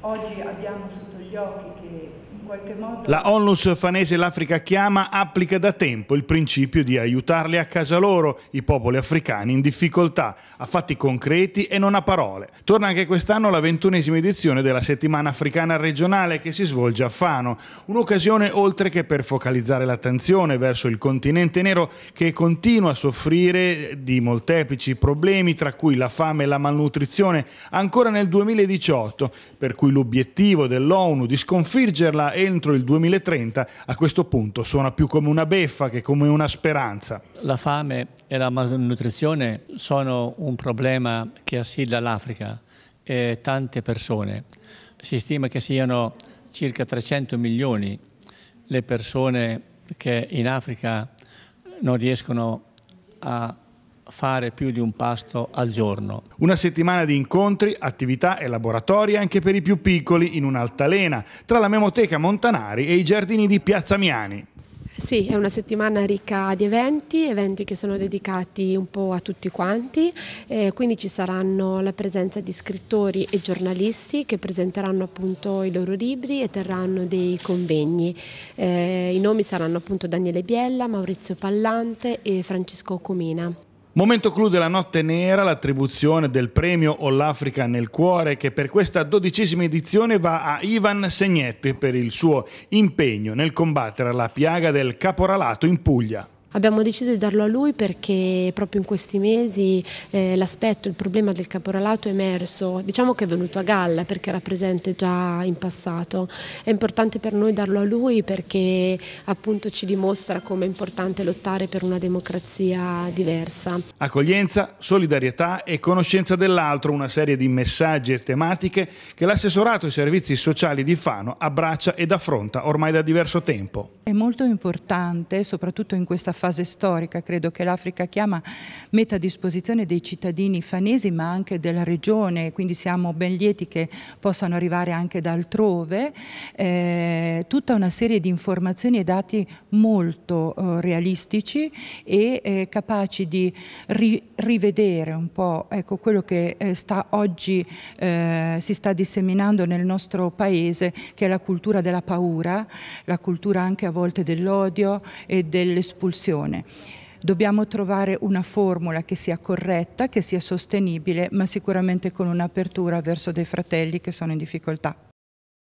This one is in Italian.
oggi abbiamo sotto gli occhi che in qualche modo... La onlus fanese L'Africa chiama applica da tempo il principio di aiutarli a casa loro, i popoli africani in difficoltà, a fatti concreti e non a parole. Torna anche quest'anno la ventunesima edizione della settimana africana regionale che si svolge a Fano, un'occasione oltre che per focalizzare l'attenzione verso il continente nero che continua a soffrire di molteplici problemi tra cui la fame e la malnutrizione ancora nel 2018, per cui cui l'obiettivo dell'ONU di sconfiggerla entro il 2030 a questo punto suona più come una beffa che come una speranza. La fame e la malnutrizione sono un problema che assilla l'Africa e tante persone. Si stima che siano circa 300 milioni le persone che in Africa non riescono a fare più di un pasto al giorno. Una settimana di incontri, attività e laboratori anche per i più piccoli in un'altalena tra la Memoteca Montanari e i giardini di Piazza Miani. Sì, è una settimana ricca di eventi, eventi che sono dedicati un po' a tutti quanti, eh, quindi ci saranno la presenza di scrittori e giornalisti che presenteranno appunto i loro libri e terranno dei convegni. Eh, I nomi saranno appunto Daniele Biella, Maurizio Pallante e Francesco Comina. Momento clou della notte nera, l'attribuzione del premio All Africa nel cuore che per questa dodicesima edizione va a Ivan Segnetti per il suo impegno nel combattere la piaga del caporalato in Puglia. Abbiamo deciso di darlo a lui perché proprio in questi mesi eh, l'aspetto, il problema del caporalato è emerso, diciamo che è venuto a galla perché era presente già in passato. È importante per noi darlo a lui perché appunto ci dimostra come è importante lottare per una democrazia diversa. Accoglienza, solidarietà e conoscenza dell'altro, una serie di messaggi e tematiche che l'assessorato ai servizi sociali di Fano abbraccia ed affronta ormai da diverso tempo. È molto importante, soprattutto in questa fase fase storica, credo che l'Africa chiama, mette a disposizione dei cittadini fanesi ma anche della regione, quindi siamo ben lieti che possano arrivare anche da altrove, eh, tutta una serie di informazioni e dati molto eh, realistici e eh, capaci di ri rivedere un po' ecco, quello che eh, sta oggi eh, si sta disseminando nel nostro paese, che è la cultura della paura, la cultura anche a volte dell'odio e dell'espulsione situazione. Dobbiamo trovare una formula che sia corretta, che sia sostenibile, ma sicuramente con un'apertura verso dei fratelli che sono in difficoltà.